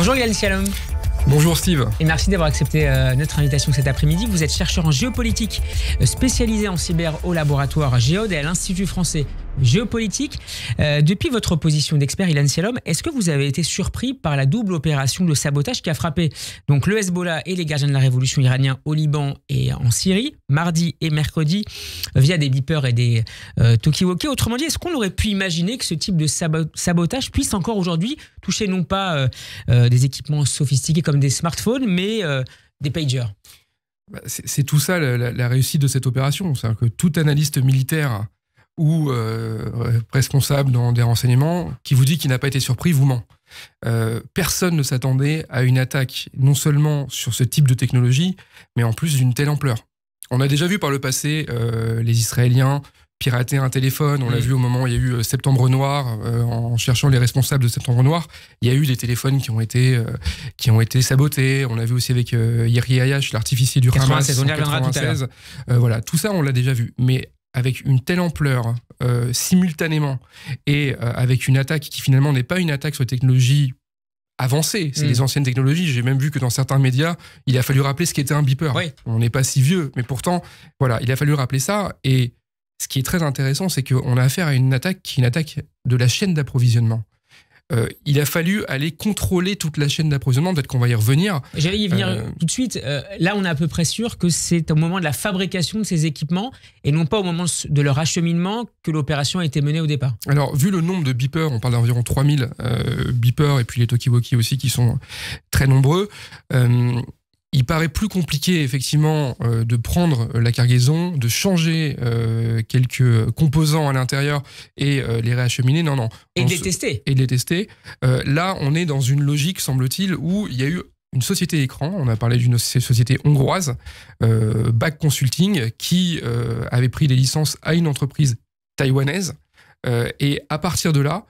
Bonjour Yann Shalom. Bonjour Steve. Et merci d'avoir accepté euh, notre invitation cet après-midi. Vous êtes chercheur en géopolitique euh, spécialisé en cyber au laboratoire Géode et à l'Institut français géopolitique. Euh, depuis votre position d'expert, Ilan Sialom, est-ce que vous avez été surpris par la double opération de sabotage qui a frappé donc le Hezbollah et les gardiens de la révolution iranien au Liban et en Syrie, mardi et mercredi, via des beepers et des euh, talkie Autrement dit, est-ce qu'on aurait pu imaginer que ce type de sabotage puisse encore aujourd'hui toucher non pas euh, euh, des équipements sophistiqués comme des smartphones, mais des pagers bah, c'est tout ça la, la, réussite de cette opération. C'est-à-dire que tout analyste militaire ou euh, responsable dans des renseignements qui vous dit qu'il n'a pas été surpris vous ment. Euh, personne ne s'attendait à une attaque non seulement sur ce type de technologie, mais en plus d'une telle ampleur. On a déjà vu par le passé euh, les Israéliens pirater un téléphone. On l'a mm. vu au moment où il y a eu Septembre Noir, en cherchant les responsables de Septembre Noir, il y a eu des téléphones qui ont été, qui ont été sabotés. On l'a vu aussi avec euh, Yeri l'artificier du Hamas, en 96. voilà, tout ça, on l'a déjà vu. Mais avec une telle ampleur euh, simultanément et euh, avec une attaque qui finalement n'est pas une attaque sur les technologies avancées, c'est les mm. anciennes technologies. J'ai même vu que dans certains médias, il a fallu rappeler ce qu'était un beeper. On n'est pas si vieux, mais pourtant, voilà, il a fallu rappeler ça. Et ce qui est très intéressant, c'est qu'on a affaire à une attaque qui est une attaque de la chaîne d'approvisionnement. Euh, il a fallu aller contrôler toute la chaîne d'approvisionnement. Peut-être qu'on va y revenir. J'allais y venir euh, tout de suite. Euh, là, on est à peu près sûr que c'est au moment de la fabrication de ces équipements et non pas au moment de leur acheminement que l'opération a été menée au départ. Alors, vu le nombre de beepers, on parle d'environ 3000 beepers et puis les Tokiwoki aussi qui sont très nombreux, il paraît plus compliqué effectivement euh, de prendre la cargaison, de changer euh, quelques composants à l'intérieur et euh, les réacheminer. Non, non. Et de les tester. Et de les tester. là, on est dans une logique, semble-t-il, où il y a eu une société écran, on a parlé d'une société hongroise, Back Consulting, qui avait pris des licences à une entreprise taïwanaise. et à partir de là,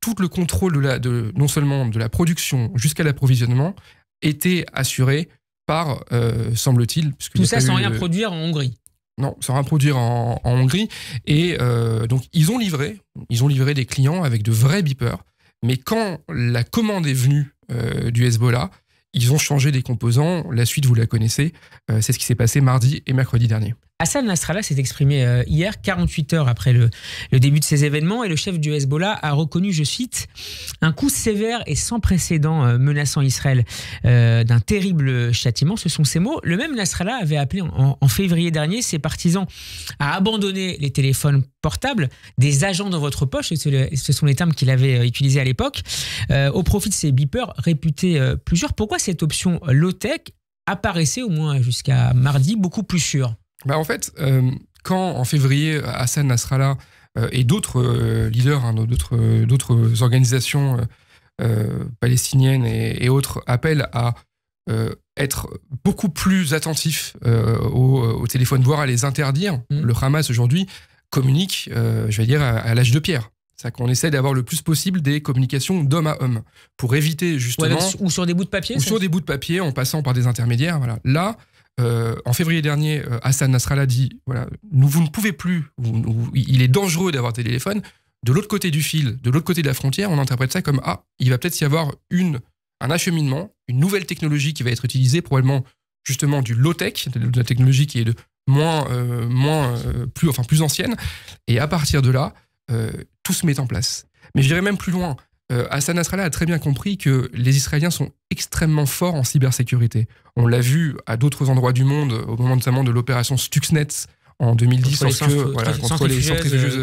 tout le contrôle de la, de, non seulement de la production jusqu'à l'approvisionnement était assuré par, euh, semble-t-il. Tout ça sans rien produire en Hongrie. Non, sans rien produire en, Hongrie. Et euh, donc, ils ont livré, ils ont livré des clients avec de vrais beepers. Mais quand la commande est venue euh, du Hezbollah, ils ont changé des composants. La suite, vous la connaissez. c'est ce qui s'est passé mardi et mercredi dernier. Hassan Nasrallah s'est exprimé euh, hier, 48 heures après le, début de ces événements, et le chef du Hezbollah a reconnu, je cite, un coup sévère et sans précédent euh, menaçant Israël euh, d'un terrible châtiment. Ce sont ces mots. Le même Nasrallah avait appelé en, février dernier ses partisans à abandonner les téléphones portables, des agents dans votre poche, et ce sont les termes qu'il avait utilisés à l'époque, au profit de ces beepers réputés plusieurs. Pourquoi cette option low-tech apparaissait au moins jusqu'à mardi beaucoup plus sûre bah, en fait, euh, quand en février, Hassan Nasrallah euh, et d'autres euh, leaders, hein, d'autres, organisations palestiniennes et, autres appellent à être beaucoup plus attentifs au, téléphones, téléphone, voire à les interdire, mmh. le Hamas aujourd'hui communique, je vais dire, à, l'âge de pierre. C'est-à-dire qu'on essaie d'avoir le plus possible des communications d'homme à homme pour éviter justement. ou sur des bouts de papier Ou sur des bouts de papier en passant par des intermédiaires. Voilà. Là, euh, en février dernier, euh, Hassan Nasrallah dit voilà, nous, vous ne pouvez plus, il est dangereux d'avoir des téléphones. De l'autre côté du fil, de l'autre côté de la frontière, on interprète ça comme ah, il va peut-être y avoir une, un acheminement, une nouvelle technologie qui va être utilisée, probablement justement du low-tech, de la technologie qui est de moins, euh, moins plus, enfin, plus ancienne. Et à partir de là, tout se met en place. Mais je même plus loin. Euh, Hassan Nasrallah a très bien compris que les Israéliens sont extrêmement forts en cybersécurité. On l'a vu à d'autres endroits du monde, au moment notamment de l'opération Stuxnet en 2010 contre les,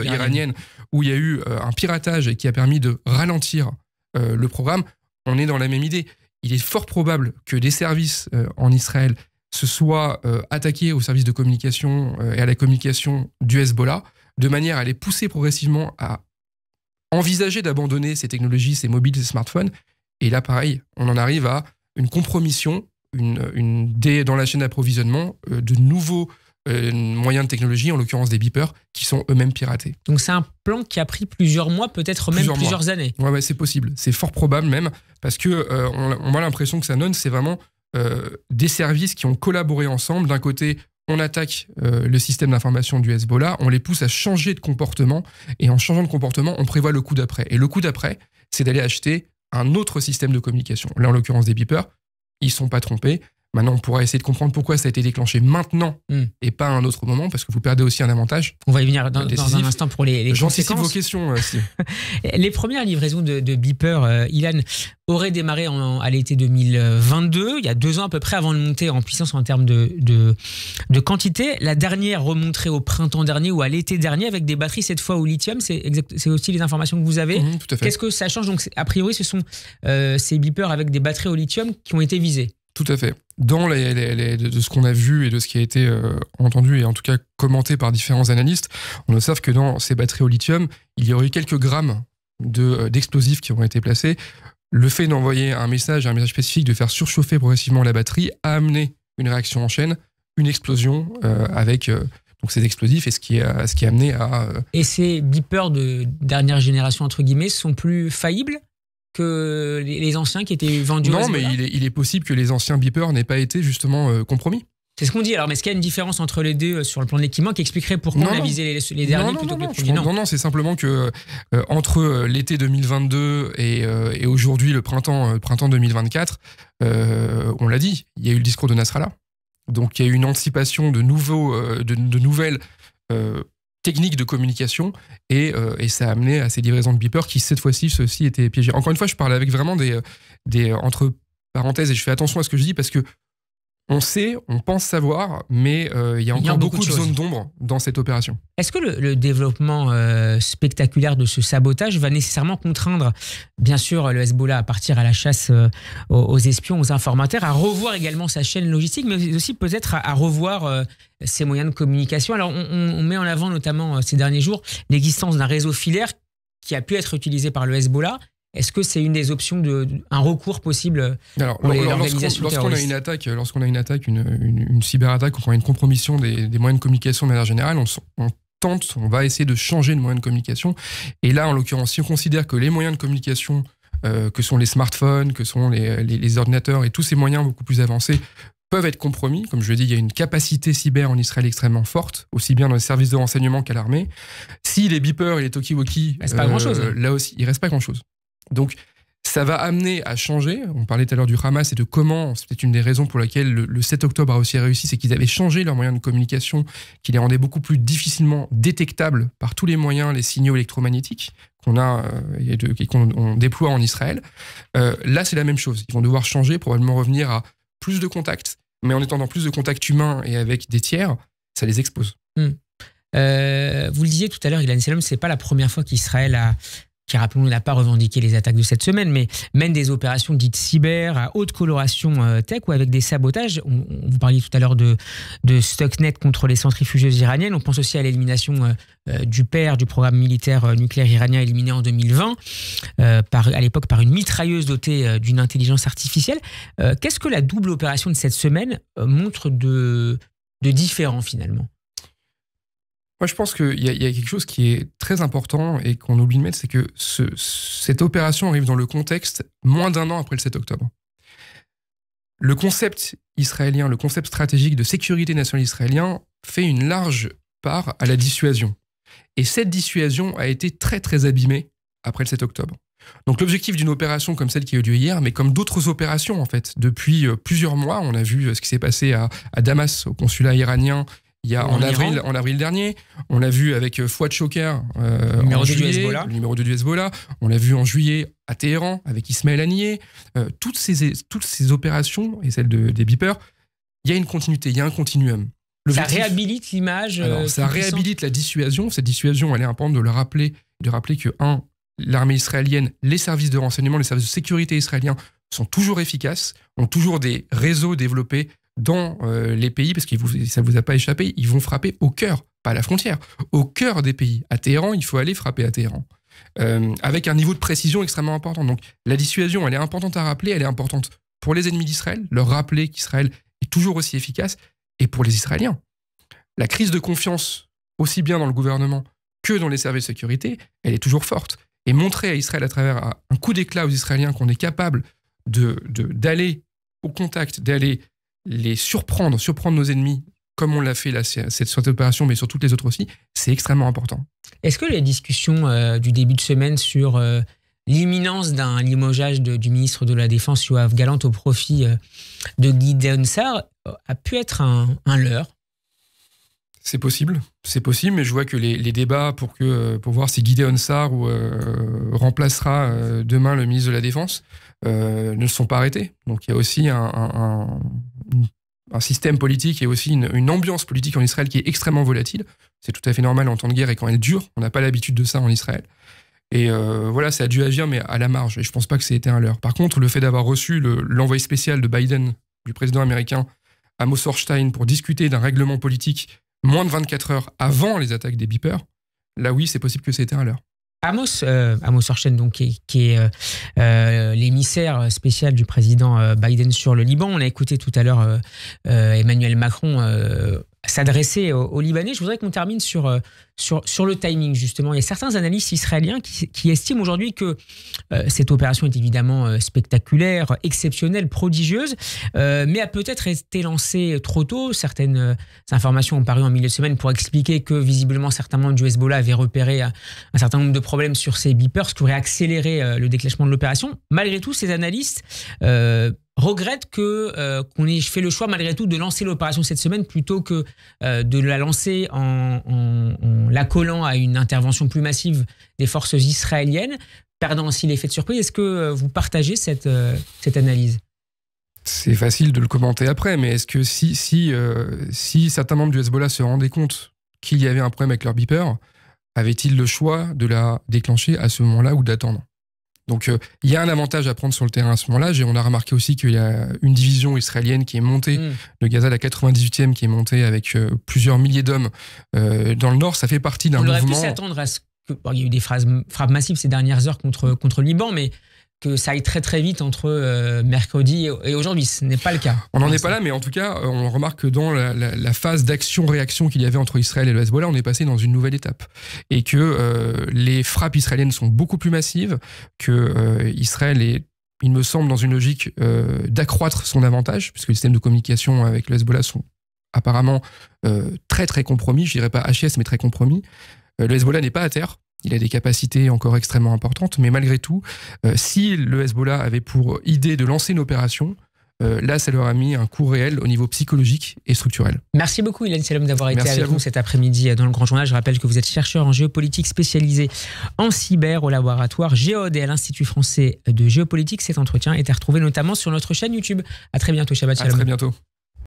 iraniennes, où il y a eu euh, un piratage qui a permis de ralentir euh, le programme. On est dans la même idée. Il est fort probable que des services en Israël se soient attaqués aux services de communication et à la communication du Hezbollah, de manière à les pousser progressivement à envisager d'abandonner ces technologies, ces mobiles, ces smartphones. Et là, pareil, on en arrive à une compromission, une, une dans la chaîne d'approvisionnement, euh, de nouveaux euh, moyens de technologie, en l'occurrence des beepers, qui sont eux-mêmes piratés. Donc c'est un plan qui a pris plusieurs mois, peut-être même plusieurs années. Ouais, c'est possible. C'est fort probable même, parce que euh, a l'impression que ça donne, c'est vraiment des services qui ont collaboré ensemble. D'un côté, on attaque euh, le système d'information du Hezbollah, on les pousse à changer de comportement, et en changeant de comportement, on prévoit le coup d'après. Et le coup d'après, c'est d'aller acheter un autre système de communication. Là, en l'occurrence, des beepers, ils ne sont pas trompés, Maintenant, on pourra essayer de comprendre pourquoi ça a été déclenché maintenant hmm. et pas à un autre moment, parce que vous perdez aussi un avantage. On va y venir dans, un instant pour les, les vos questions. Euh, les premières livraisons de, de euh, Ilan, auraient démarré à l'été 2022, il y a deux ans à peu près, avant de monter en puissance en termes de, de, quantité. La dernière remonterait au printemps dernier ou à l'été dernier avec des batteries, cette fois au lithium. C'est aussi les informations que vous avez. Mhm, Qu'est-ce que ça change Donc, a priori, ce sont euh, ces Beeper avec des batteries au lithium qui ont été visés. Tout à fait. Dans de ce qu'on a vu et de ce qui a été euh, entendu et en tout cas commenté par différents analystes, on observe que dans ces batteries au lithium, il y aurait eu quelques grammes euh, d'explosifs qui ont été placés. Le fait d'envoyer un message, un message spécifique, de faire surchauffer progressivement la batterie, a amené une réaction en chaîne, une explosion euh, avec donc ces explosifs et ce qui, a, ce qui a amené à. Et ces beepers de dernière génération, entre guillemets, sont plus faillibles que les anciens qui étaient vendus. Non, mais il est, possible que les anciens beepers n'aient pas été justement euh, compromis. C'est ce qu'on dit. Alors, mais est-ce qu'il y a une différence entre les deux euh, sur le plan de l'équipement qui expliquerait pourquoi on a visé les, derniers non, plutôt que les Non, non, c'est simplement que euh, entre l'été 2022 et, aujourd'hui le printemps, printemps 2024, on l'a dit, il y a eu le discours de Nasrallah. Donc, il y a eu une anticipation de, nouveaux, de, de, nouvelles technique de communication euh, et, ça a amené à ces livraisons de beepers qui cette fois-ci ceux-ci étaient piégés. Encore une fois, je parle avec vraiment des, euh, des entre parenthèses et je fais attention à ce que je dis parce que on sait, on pense savoir, mais euh, il y a encore beaucoup, de, zones d'ombre dans cette opération. Est-ce que le, développement euh, spectaculaire de ce sabotage va nécessairement contraindre, bien sûr, le Hezbollah à partir à la chasse euh, aux, espions, aux informateurs, à revoir également sa chaîne logistique, mais aussi peut-être à, revoir ses moyens de communication Alors, on, met en avant notamment ces derniers jours l'existence d'un réseau filaire qui a pu être utilisé par le Hezbollah est-ce que c'est une des options, de, un recours possible euh, pour lorsqu'on, a une attaque, euh, lorsqu'on a une attaque, une, une, cyberattaque, on prend une compromission des, des, moyens de communication de manière générale, on, tente, on va essayer de changer de moyen de communication. Et là, en l'occurrence, si on considère que les moyens de communication euh, que sont les smartphones, que sont les, les, ordinateurs et tous ces moyens beaucoup plus avancés peuvent être compromis. Comme je l'ai dit, il y a une capacité cyber en Israël extrêmement forte, aussi bien dans les services de renseignement qu'à l'armée. Si les beepers et les talkie-walkie, bah, chose là aussi, il ne reste pas grand-chose. Donc, ça va amener à changer. On parlait tout à l'heure du Hamas et de comment, c'est peut-être une des raisons pour laquelle le, 7 octobre a aussi réussi, c'est qu'ils avaient changé leurs moyens de communication, qui les rendaient beaucoup plus difficilement détectables par tous les moyens, les signaux électromagnétiques qu'on a euh, et, qu'on déploie en Israël. Euh, là, c'est la même chose. Ils vont devoir changer, probablement revenir à plus de contacts, mais en étant dans plus de contacts humains et avec des tiers, ça les expose. Hmm. Euh, vous le disiez tout à l'heure, Ilan Selom, c'est pas la première fois qu'Israël a, qui, rappelons n'a pas revendiqué les attaques de cette semaine, mais mène des opérations dites cyber à haute coloration euh, tech ou avec des sabotages. On, vous parliez tout à l'heure de, de Stuxnet contre les centrifugeuses iraniennes. On pense aussi à l'élimination euh, euh, du père du programme militaire nucléaire iranien éliminé en 2020, par, à l'époque par une mitrailleuse dotée d'une intelligence artificielle. Qu'est-ce que la double opération de cette semaine montre de, de différent finalement moi, je pense qu'il y, a, quelque chose qui est très important et qu'on oublie de mettre, c'est que cette opération arrive dans le contexte moins d'un an après le 7 octobre. Le concept israélien, le concept stratégique de sécurité nationale israélien fait une large part à la dissuasion. Et cette dissuasion a été très très abîmée après le 7 octobre. Donc l'objectif d'une opération comme celle qui a eu lieu hier, mais comme d'autres opérations en fait, depuis euh, plusieurs mois, on a vu euh, ce qui s'est passé à Damas, au consulat iranien, il y a en, avril, en avril dernier, on l'a vu avec euh, Fouad Choker euh, le numéro de 2 du Hezbollah. On l'a vu en juillet à Téhéran avec Ismaël Anier. Euh, toutes, ces, toutes ces opérations et celles de, des beepers, il y a une continuité, il y a un continuum. Ça réhabilite l'image. ça réhabilite la dissuasion. Cette dissuasion, elle est importante de le rappeler, de rappeler que, un, l'armée israélienne, les services de renseignement, les services de sécurité israéliens sont toujours efficaces, ont toujours des réseaux développés dans euh, les pays, parce que ça ne vous a pas échappé, ils vont frapper au cœur, pas à la frontière, au cœur des pays. À Téhéran, il faut aller frapper à Téhéran. Euh, avec un niveau de précision extrêmement important. Donc la dissuasion, elle est importante à rappeler, elle est importante pour les ennemis d'Israël, leur rappeler qu'Israël est toujours aussi efficace, et pour les Israéliens. La crise de confiance, aussi bien dans le gouvernement que dans les services de sécurité, elle est toujours forte. Et montrer à Israël à travers un coup d'éclat aux Israéliens qu'on est capable de, d'aller au contact, d'aller les surprendre, surprendre nos ennemis, comme on l'a fait là, cette, opération, mais sur toutes les autres aussi, c'est extrêmement important. Est-ce que la discussion euh, du début de semaine sur euh, l'imminence d'un limogeage du ministre de la Défense, Yoav Galante, au profit euh, de Guy Densar, a pu être un, leurre c'est possible, c'est possible, mais je vois que les, débats pour, que, pour voir si Guy Sarr ou, remplacera demain le ministre de la Défense ne sont pas arrêtés. Donc il y a aussi un, un système politique et aussi une, ambiance politique en Israël qui est extrêmement volatile. C'est tout à fait normal en temps de guerre et quand elle dure. On n'a pas l'habitude de ça en Israël. Et euh, voilà, ça a dû agir, mais à la marge. Et je pense pas que c'était été un leurre. Par contre, le fait d'avoir reçu l'envoyé spécial de Biden, du président américain, à Mossorstein, pour discuter d'un règlement politique moins de 24 heures avant les attaques des beepers, là oui, c'est possible que c'était un leurre. Amos, euh, Amos Orchen, donc, qui, est euh, euh, l'émissaire spécial du président euh, Biden sur le Liban. On a écouté tout à l'heure Emmanuel Macron s'adresser aux, Libanais. Je voudrais qu'on termine sur sur, sur le timing, justement. Il y a certains analystes israéliens qui, estiment aujourd'hui que euh, cette opération est évidemment euh, spectaculaire, exceptionnelle, prodigieuse, euh, mais a peut-être été lancée trop tôt. Certaines informations ont paru en milieu de semaine pour expliquer que visiblement certains membres du Hezbollah avaient repéré un, certain nombre de problèmes sur ces beepers, ce qui aurait accéléré le déclenchement de l'opération. Malgré tout, ces analystes regrettent que qu'on ait fait le choix malgré tout de lancer l'opération cette semaine plutôt que de la lancer en collant à une intervention plus massive des forces israéliennes, perdant ainsi l'effet de surprise. Est-ce que euh, vous partagez cette, euh, cette analyse c'est facile de le commenter après, mais est-ce que si, si, euh, si certains membres du Hezbollah se rendaient compte qu'il y avait un problème avec leur beeper, avaient-ils le choix de la déclencher à ce moment-là ou d'attendre donc euh, il y a un avantage à prendre sur le terrain à ce moment-là. On a remarqué aussi qu'il y a une division israélienne qui est montée, mm. le Gaza, la 98e, qui est montée avec euh, plusieurs milliers d'hommes euh, dans le nord. Ça fait partie d'un mouvement. s'attendre à ce que. il y a eu des frappes massives ces dernières heures contre, contre le Liban, mais que ça aille très très vite entre euh, mercredi et aujourd'hui. Ce n'est pas le cas. On n'en est pas là, mais en tout cas, euh, on remarque que dans la, phase d'action-réaction qu'il y avait entre Israël et le Hezbollah, on est passé dans une nouvelle étape. Et que euh, les frappes israéliennes sont beaucoup plus massives, que Israël est il me semble dans une logique d'accroître son avantage, puisque les systèmes de communication avec le Hezbollah sont apparemment très très compromis, je dirais pas HS, mais très compromis. le Hezbollah n'est pas à terre, il a des capacités encore extrêmement importantes, mais malgré tout, euh, si le Hezbollah avait pour idée de lancer une opération, euh, là, ça leur a mis un coup réel au niveau psychologique et structurel. Merci beaucoup, Ilan Salom, d'avoir été avec nous cet après-midi euh, dans le Grand Journal. Je rappelle que vous êtes chercheur en géopolitique spécialisé en cyber au laboratoire Géode et à l'Institut français de géopolitique. Cet entretien est à retrouver notamment sur notre chaîne YouTube. À très bientôt, Shabbat Shalom. À très bientôt.